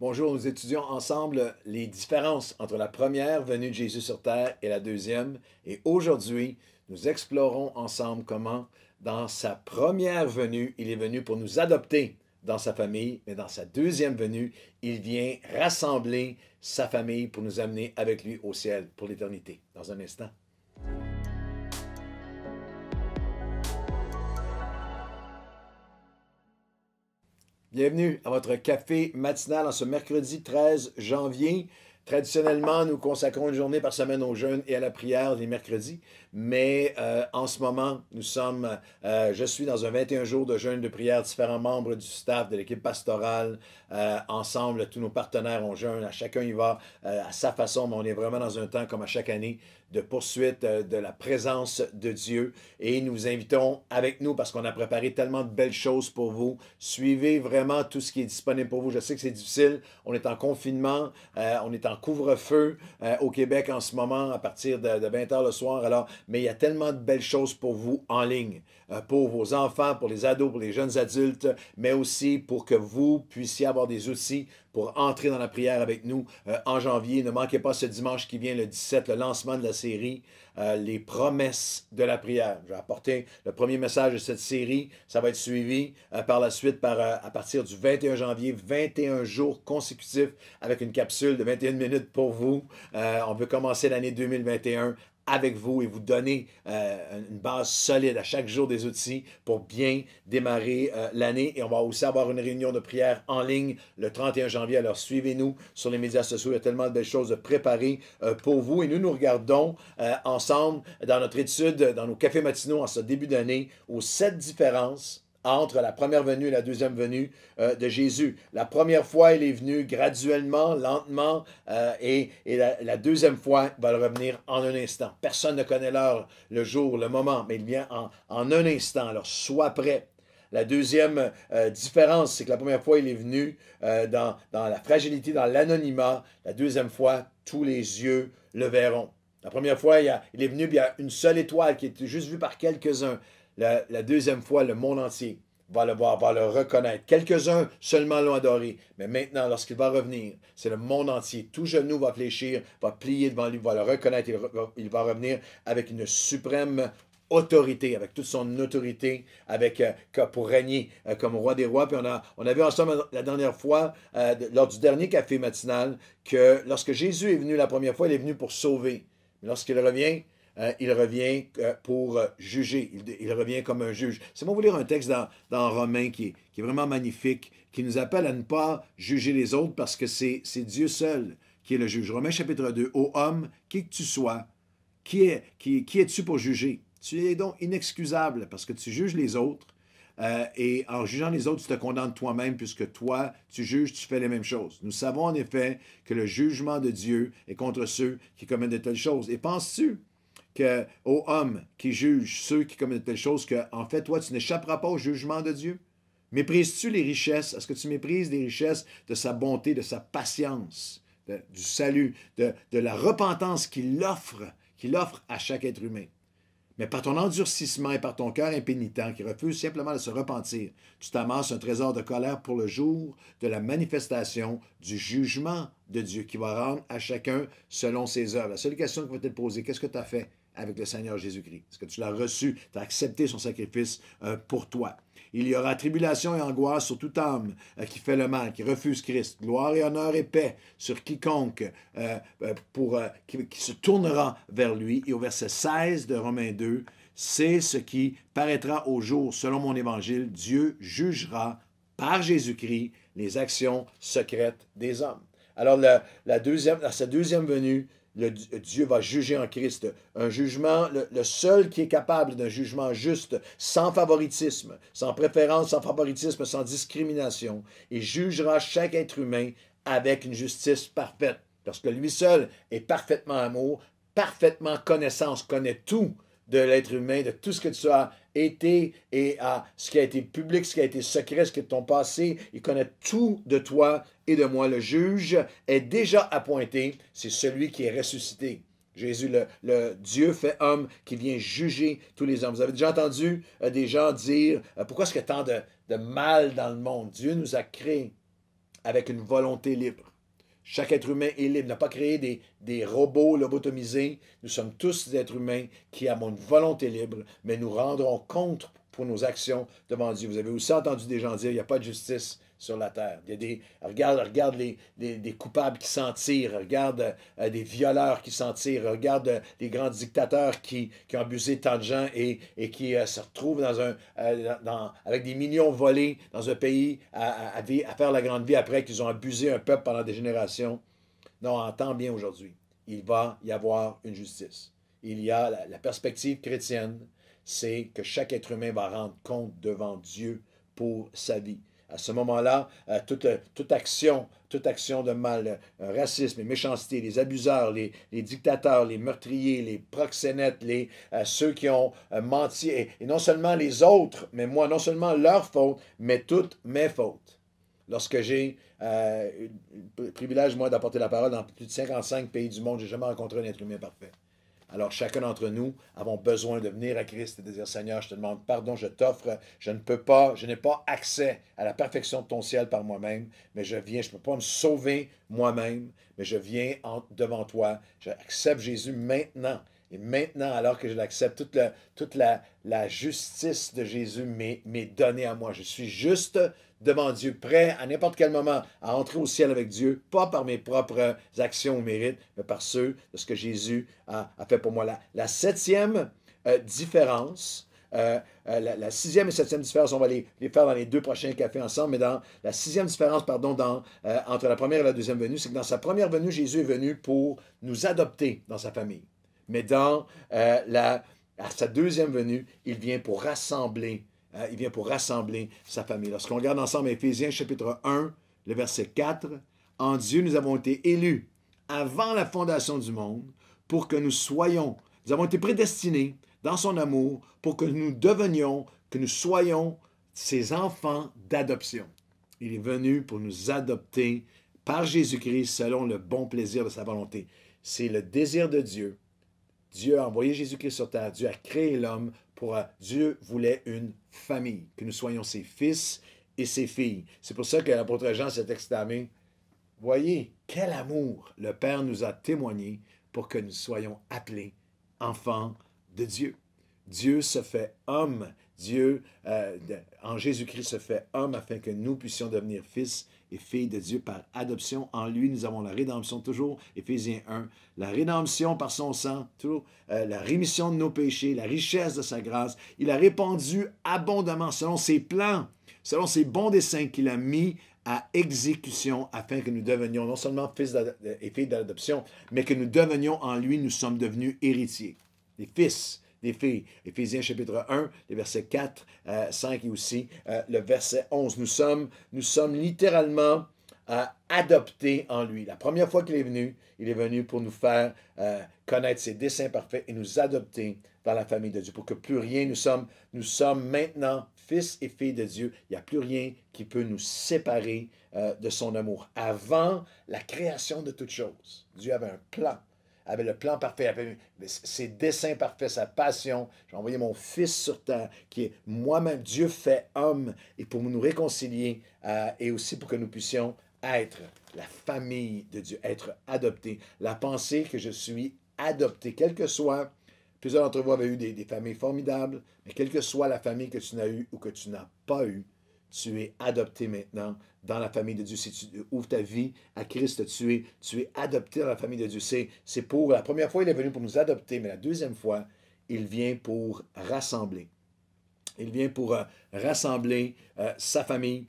Bonjour, nous étudions ensemble les différences entre la première venue de Jésus sur terre et la deuxième. Et aujourd'hui, nous explorons ensemble comment, dans sa première venue, il est venu pour nous adopter dans sa famille, mais dans sa deuxième venue, il vient rassembler sa famille pour nous amener avec lui au ciel pour l'éternité. Dans un instant. Bienvenue à votre café matinal en ce mercredi 13 janvier. Traditionnellement, nous consacrons une journée par semaine aux jeûnes et à la prière les mercredis, mais euh, en ce moment, nous sommes, euh, je suis dans un 21 jours de jeûne de prière, différents membres du staff de l'équipe pastorale euh, ensemble. Tous nos partenaires, on jeûne, à chacun y va euh, à sa façon, mais on est vraiment dans un temps, comme à chaque année, de poursuite euh, de la présence de Dieu. Et nous vous invitons avec nous parce qu'on a préparé tellement de belles choses pour vous. Suivez vraiment tout ce qui est disponible pour vous. Je sais que c'est difficile. On est en confinement, on est en couvre-feu au Québec en ce moment à partir de, 20h le soir. Alors, mais il y a tellement de belles choses pour vous en ligne, pour vos enfants, pour les ados, pour les jeunes adultes, mais aussi pour que vous puissiez avoir des outils pour entrer dans la prière avec nous euh, en janvier. Ne manquez pas ce dimanche qui vient, le 17, le lancement de la série euh, Les promesses de la prière. Je vais apporter le premier message de cette série. Ça va être suivi euh, par la suite par, à partir du 21 janvier, 21 jours consécutifs avec une capsule de 21 minutes pour vous. on veut commencer l'année 2021 avec vous et vous donner euh, une base solide à chaque jour des outils pour bien démarrer euh, l'année. Et on va aussi avoir une réunion de prière en ligne le 31 janvier. Alors suivez-nous sur les médias sociaux. Il y a tellement de belles choses préparées euh, pour vous. Et nous nous regardons ensemble dans notre étude, dans nos cafés matinaux en ce début d'année, aux sept différences entre la première venue et la deuxième venue euh, de Jésus. La première fois, il est venu graduellement, lentement, euh, et, la, deuxième fois, va le revenir en un instant. Personne ne connaît l'heure, le jour, le moment, mais il vient en, un instant. Alors, sois prêt. La deuxième euh, différence, c'est que la première fois, il est venu dans, la fragilité, dans l'anonymat. La deuxième fois, tous les yeux le verront. La première fois, il, il, est venu, il y a une seule étoile qui est juste vue par quelques-uns. La, deuxième fois, le monde entier va le voir, va le reconnaître. Quelques-uns seulement l'ont adoré, mais maintenant, lorsqu'il va revenir, c'est le monde entier. Tout genou va fléchir, va plier devant lui, va le reconnaître. Il, va revenir avec une suprême autorité, avec toute son autorité, avec euh, pour régner euh, comme roi des rois. Puis on a, vu ensemble la dernière fois, euh, lors du dernier café matinal, que lorsque Jésus est venu la première fois, il est venu pour sauver. Mais lorsqu'il revient, euh, il revient euh, pour euh, juger, il, revient comme un juge. C'est bon vous lire un texte dans, dans Romain qui est, vraiment magnifique, qui nous appelle à ne pas juger les autres parce que c'est Dieu seul qui est le juge. Romain chapitre 2, Ô homme, qui que tu sois, qui es-tu qui, qui es pour juger? Tu es donc inexcusable parce que tu juges les autres et en jugeant les autres, tu te condamnes toi-même puisque toi, tu juges, tu fais les mêmes choses. Nous savons en effet que le jugement de Dieu est contre ceux qui commettent de telles choses. Et penses-tu que, aux hommes qui jugent ceux qui commettent telle chose que, en fait, toi, tu n'échapperas pas au jugement de Dieu? Méprises-tu les richesses? Est-ce que tu méprises les richesses de sa bonté, de sa patience, du salut, de, la repentance qu'il offre, qu'il offre à chaque être humain? Mais par ton endurcissement et par ton cœur impénitent qui refuse simplement de se repentir, tu t'amasses un trésor de colère pour le jour de la manifestation du jugement de Dieu qui va rendre à chacun selon ses œuvres. La seule question qui va te poser, qu'est-ce que tu as fait? avec le Seigneur Jésus-Christ. Parce que tu l'as reçu, tu as accepté son sacrifice euh, pour toi. Il y aura tribulation et angoisse sur toute âme euh, qui fait le mal, qui refuse Christ. Gloire et honneur et paix sur quiconque euh, pour, qui, se tournera vers lui. Et au verset 16 de Romains 2, c'est ce qui paraîtra au jour, selon mon évangile, Dieu jugera par Jésus-Christ les actions secrètes des hommes. Alors, la, deuxième, sa deuxième venue, euh, Dieu va juger en Christ. Un jugement, le, seul qui est capable d'un jugement juste, sans favoritisme, sans préférence, sans favoritisme, sans discrimination. et jugera chaque être humain avec une justice parfaite. Parce que lui seul est parfaitement amour, parfaitement connaissance, connaît tout de l'être humain, de tout ce que tu as été et à ce qui a été public, ce qui a été secret, ce qui est ton passé. Il connaît tout de toi et de moi. Le juge est déjà appointé. C'est celui qui est ressuscité. Jésus, le, Dieu fait homme qui vient juger tous les hommes. Vous avez déjà entendu euh, des gens dire euh, pourquoi est-ce qu'il y a tant de mal dans le monde Dieu nous a créés avec une volonté libre. Chaque être humain est libre. n'a pas créé des, des, robots lobotomisés. Nous sommes tous des êtres humains qui avons une volonté libre, mais nous rendrons compte pour nos actions devant Dieu. Vous avez aussi entendu des gens dire il n'y a pas de justice, sur la terre. Il y a des, regarde, regarde les, des coupables qui s'en tirent, regarde les euh, des violeurs qui s'en tirent, regarde les euh, grands dictateurs qui, qui, ont abusé tant de gens et, et qui euh, se retrouvent dans un, dans, avec des millions volés dans un pays à, à, vie, à faire la grande vie après qu'ils ont abusé un peuple pendant des générations. Non, on entend bien aujourd'hui. Il va y avoir une justice. Il y a la perspective chrétienne, c'est que chaque être humain va rendre compte devant Dieu pour sa vie à ce moment-là, euh, toute, euh, toute, action, toute action de mal, euh, racisme, méchanceté, les abuseurs, les, dictateurs, les meurtriers, les proxénètes, les, ceux qui ont menti, et, non seulement les autres, mais moi, non seulement leur faute, mais toutes mes fautes lorsque j'ai le privilège, moi, d'apporter la parole dans plus de 55 pays du monde, j'ai jamais rencontré un être humain parfait. Alors chacun d'entre nous avons besoin de venir à Christ et de dire Seigneur, je te demande pardon, je t'offre, je ne peux pas, je n'ai pas accès à la perfection de ton ciel par moi-même, mais je viens, je ne peux pas me sauver moi-même, mais je viens devant toi. J'accepte Jésus maintenant et maintenant, alors que je l'accepte, toute, la, toute la, justice de Jésus m'est donnée à moi. Je suis juste devant Dieu, prêt à n'importe quel moment à entrer au ciel avec Dieu, pas par mes propres actions ou mérites, mais par ceux de ce que Jésus a, fait pour moi. La, la septième euh, différence, euh, euh, la, sixième et septième différence, on va les, les, faire dans les deux prochains cafés ensemble, mais dans la sixième différence, pardon, dans, entre la première et la deuxième venue, c'est que dans sa première venue, Jésus est venu pour nous adopter dans sa famille mais dans euh, la, à sa deuxième venue, il vient pour rassembler, euh, il vient pour rassembler sa famille. Lorsqu'on regarde ensemble Éphésiens chapitre 1, le verset 4, en Dieu nous avons été élus avant la fondation du monde pour que nous soyons, nous avons été prédestinés dans son amour pour que nous devenions, que nous soyons ses enfants d'adoption. Il est venu pour nous adopter par Jésus-Christ selon le bon plaisir de sa volonté. C'est le désir de Dieu Dieu a envoyé Jésus-Christ sur terre, Dieu a créé l'homme pour... Euh, Dieu voulait une famille, que nous soyons ses fils et ses filles. C'est pour ça que l'apôtre Jean s'est exclamé, voyez quel amour le Père nous a témoigné pour que nous soyons appelés enfants de Dieu. Dieu se fait homme, Dieu euh, en Jésus-Christ se fait homme afin que nous puissions devenir fils et filles de Dieu par adoption. En lui, nous avons la rédemption toujours. Éphésiens 1. La rédemption par son sang, euh, la rémission de nos péchés, la richesse de sa grâce. Il a répandu abondamment selon ses plans, selon ses bons desseins qu'il a mis à exécution afin que nous devenions non seulement fils euh, et filles d'adoption, mais que nous devenions en lui, nous sommes devenus héritiers. Les fils des filles. Éphésiens chapitre 1, les versets 4, 5 euh, et aussi euh, le verset 11. Nous sommes, nous sommes littéralement euh, adoptés en lui. La première fois qu'il est venu, il est venu pour nous faire connaître ses desseins parfaits et nous adopter dans la famille de Dieu. Pour que plus rien, nous sommes, nous sommes maintenant fils et filles de Dieu. Il n'y a plus rien qui peut nous séparer de son amour. Avant la création de toutes choses, Dieu avait un plan avait le plan parfait, avait ses dessins parfaits, sa passion. J'ai envoyé mon Fils sur terre, qui est moi-même Dieu fait homme, et pour nous réconcilier, euh, et aussi pour que nous puissions être la famille de Dieu, être adoptés. La pensée que je suis adopté, quel que soit, plusieurs d'entre vous avaient eu des, des familles formidables, mais quelle que soit la famille que tu n'as eue ou que tu n'as pas eue, tu es adopté maintenant dans la famille de Dieu. Si tu euh, ouvres ta vie à Christ, tu es, tu es adopté dans la famille de Dieu. C'est pour la première fois, il est venu pour nous adopter, mais la deuxième fois, il vient pour rassembler. Il vient pour euh, rassembler euh, sa famille.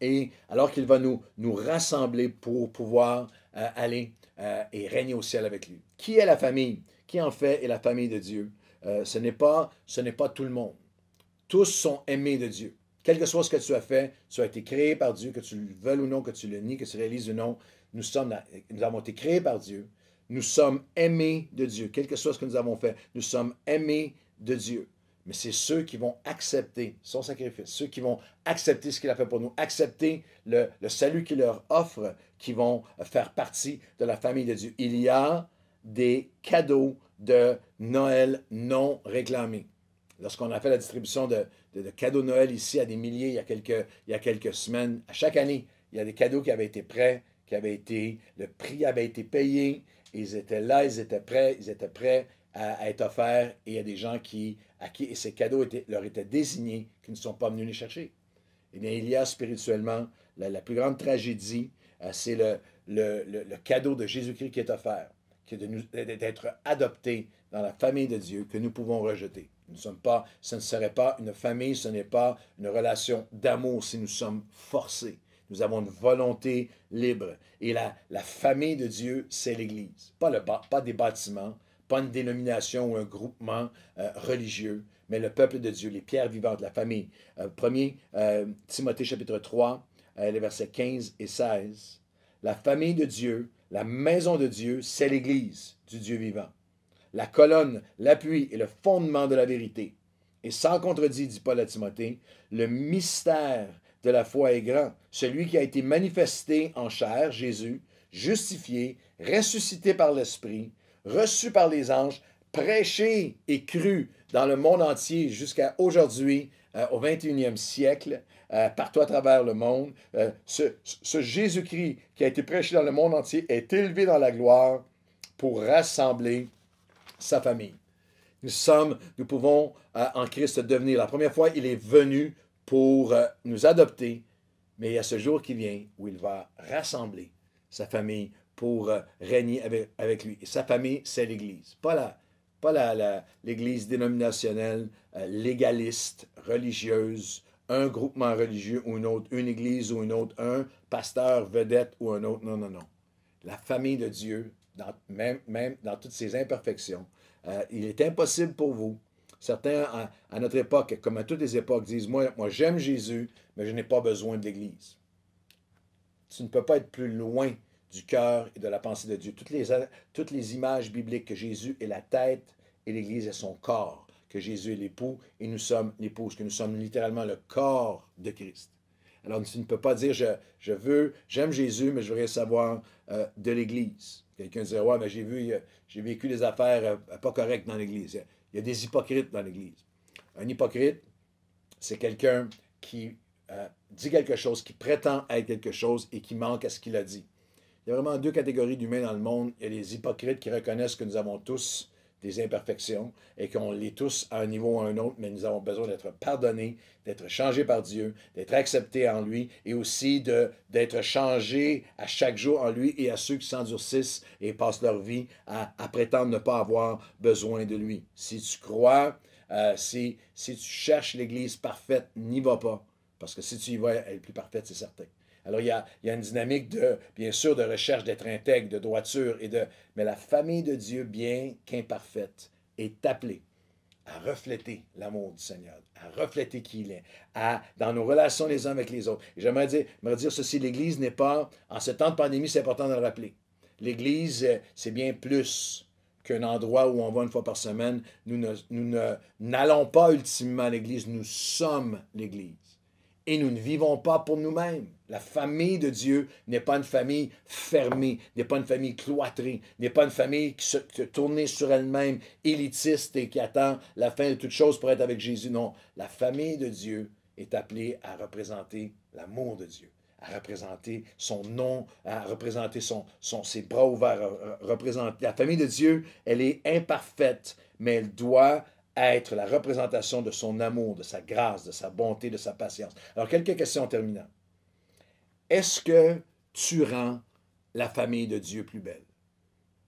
Et alors qu'il va nous, nous rassembler pour pouvoir aller et régner au ciel avec lui. Qui est la famille? Qui en fait est la famille de Dieu? ce n'est pas, ce pas tout le monde. Tous sont aimés de Dieu. Quel que soit ce que tu as fait, tu as été créé par Dieu, que tu le veuilles ou non, que tu le nies, que tu réalises ou non, nous, sommes, avons été créés par Dieu. Nous sommes aimés de Dieu, quel que soit ce que nous avons fait. Nous sommes aimés de Dieu. Mais c'est ceux qui vont accepter son sacrifice, ceux qui vont accepter ce qu'il a fait pour nous, accepter le, le salut qu'il leur offre, qui vont faire partie de la famille de Dieu. Il y a des cadeaux de Noël non réclamés lorsqu'on a fait la distribution de, cadeaux Noël ici à des milliers il y, a quelques, il quelques semaines, à chaque année, il y a des cadeaux qui avaient été prêts, qui avaient été, le prix avait été payé, ils étaient là, ils étaient prêts, ils étaient prêts à, être offerts, et il y a des gens qui, à qui ces cadeaux leur étaient désignés, qui ne sont pas venus les chercher. Eh bien, il y a spirituellement la, plus grande tragédie, euh, c'est le, le cadeau de Jésus-Christ qui est offert, qui est d'être adopté dans la famille de Dieu, que nous pouvons rejeter pas, ce ne serait pas une famille, ce n'est pas une relation d'amour si nous sommes forcés. Nous avons une volonté libre. Et la, la famille de Dieu, c'est l'Église. Pas, le, pas des bâtiments, pas une dénomination ou un groupement euh, religieux, mais le peuple de Dieu, les pierres vivantes, la famille. Euh, premier, euh, Timothée chapitre 3, les versets 15 et 16. La famille de Dieu, la maison de Dieu, c'est l'Église du Dieu vivant la colonne, l'appui et le fondement de la vérité. Et sans contredit, dit Paul à Timothée, le mystère de la foi est grand, celui qui a été manifesté en chair, Jésus, justifié, ressuscité par l'Esprit, reçu par les anges, prêché et cru dans le monde entier jusqu'à aujourd'hui, euh, au 21e siècle, euh, partout à travers le monde. Euh, ce Jésus-Christ qui a été prêché dans le monde entier est élevé dans la gloire pour rassembler sa famille. Nous sommes, nous pouvons euh, en Christ devenir. La première fois, il est venu pour euh, nous adopter, mais il y a ce jour qui vient où il va rassembler sa famille pour euh, régner avec, lui. sa famille, c'est l'Église. Pas la, pas l'Église la, l'Église dénominationnelle, légaliste, religieuse, un groupement religieux ou une autre, une Église ou une autre, un pasteur vedette ou un autre. Non, non, non. La famille de Dieu, dans, même, même dans toutes ses imperfections. Euh, il est impossible pour vous. Certains, à, notre époque, comme à toutes les époques, disent Moi, moi j'aime Jésus, mais je n'ai pas besoin de l'Église. Tu ne peux pas être plus loin du cœur et de la pensée de Dieu. Toutes les, toutes les images bibliques que Jésus est la tête et l'Église est son corps, que Jésus est l'époux et nous sommes l'épouse, que nous sommes littéralement le corps de Christ. Alors tu ne peux pas dire je, je veux, j'aime Jésus, mais je voudrais savoir euh, de l'Église. Quelqu'un dit Ouais, mais j'ai vu, euh, j'ai vécu des affaires euh, pas correctes dans l'Église. Il y a des hypocrites dans l'Église. Un hypocrite, c'est quelqu'un qui euh, dit quelque chose, qui prétend être quelque chose et qui manque à ce qu'il a dit. Il y a vraiment deux catégories d'humains dans le monde. Il y a les hypocrites qui reconnaissent que nous avons tous des imperfections et qu'on les tous à un niveau ou à un autre, mais nous avons besoin d'être pardonnés, d'être changés par Dieu, d'être acceptés en lui et aussi d'être changés à chaque jour en lui et à ceux qui s'endurcissent et passent leur vie à, prétendre ne pas avoir besoin de lui. Si tu crois, euh, si, si tu cherches l'Église parfaite, n'y va pas, parce que si tu y vas, elle est plus parfaite, c'est certain. Alors, il y a, une dynamique de, bien sûr, de recherche d'être intègre, de droiture et de. Mais la famille de Dieu, bien qu'imparfaite, est appelée à refléter l'amour du Seigneur, à refléter qui il est, à, dans nos relations les uns avec les autres. Et j'aimerais dire, dire ceci, l'Église n'est pas, en ce temps de pandémie, c'est important de le rappeler, l'Église, euh, c'est bien plus qu'un endroit où on va une fois par semaine. Nous n'allons nous pas ultimement à l'Église, nous sommes l'Église et nous ne vivons pas pour nous-mêmes. La famille de Dieu n'est pas une famille fermée, n'est pas une famille cloîtrée, n'est pas une famille qui se, tourne sur elle-même, élitiste et qui attend la fin de toute chose pour être avec Jésus. Non, la famille de Dieu est appelée à représenter l'amour de Dieu, à représenter son nom, à représenter son, son, ses bras ouverts, La famille de Dieu, elle est imparfaite, mais elle doit être la représentation de son amour, de sa grâce, de sa bonté, de sa patience. Alors, quelques questions en terminant. Est-ce que tu rends la famille de Dieu plus belle?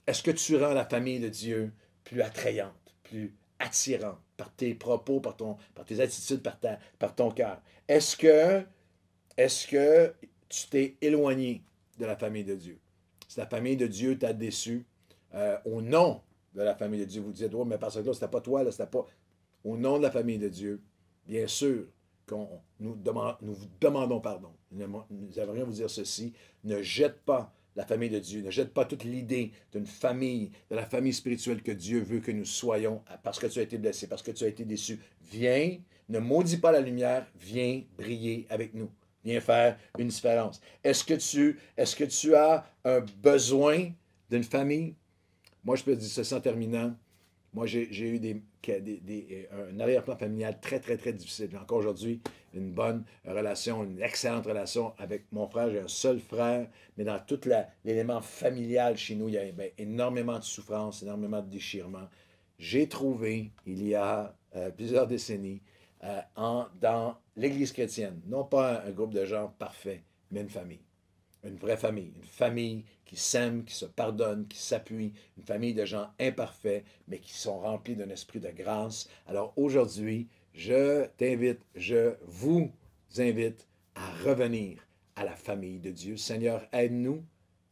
Est-ce que tu rends la famille de Dieu plus attrayante, plus attirante par tes propos, par, ton, par tes attitudes, par, par ton cœur? Est-ce que, est que tu t'es éloigné de la famille de Dieu? Si la famille de Dieu t'a déçu, euh, au nom de la famille de Dieu. Vous dites, mais parce que là, c'était pas toi, là, c'était pas. Au nom de la famille de Dieu, bien sûr qu'on nous, vous demandons pardon. Nous à vous dire ceci ne jette pas la famille de Dieu, ne jette pas toute l'idée d'une famille, de la famille spirituelle que Dieu veut que nous soyons parce que tu as été blessé, parce que tu as été déçu. Viens, ne maudis pas la lumière, viens briller avec nous. Viens faire une différence. Est-ce que tu, est-ce que tu as un besoin d'une famille moi, je peux dire ceci sans terminant. Moi, j'ai eu euh, un arrière-plan familial très, très, très difficile. J'ai encore aujourd'hui une bonne relation, une excellente relation avec mon frère. J'ai un seul frère, mais dans tout l'élément familial chez nous, il y a ben, énormément de souffrance, énormément de déchirement. J'ai trouvé, il y a euh, plusieurs décennies, euh, dans l'Église chrétienne, non pas un, groupe de gens parfait, mais une famille une vraie famille, une famille qui s'aime, qui se pardonne, qui s'appuie, une famille de gens imparfaits, mais qui sont remplis d'un esprit de grâce. Alors aujourd'hui, je t'invite, je vous invite à revenir à la famille de Dieu. Seigneur, aide-nous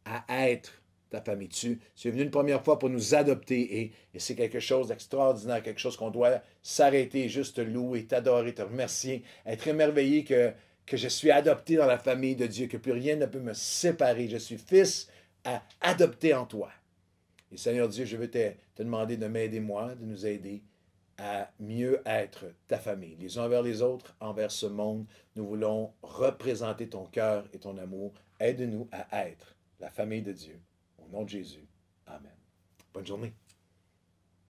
à être ta famille. Tu, es venu une première fois pour nous adopter et, c'est quelque chose d'extraordinaire, quelque chose qu'on doit s'arrêter, juste louer, t'adorer, te remercier, être émerveillé que que je suis adopté dans la famille de Dieu, que plus rien ne peut me séparer. Je suis fils à adopter en toi. Et Seigneur Dieu, je veux te, demander de m'aider, moi, de nous aider à mieux être ta famille, les uns envers les autres, envers ce monde. Nous voulons représenter ton cœur et ton amour. Aide-nous à être la famille de Dieu. Au nom de Jésus. Amen. Bonne journée.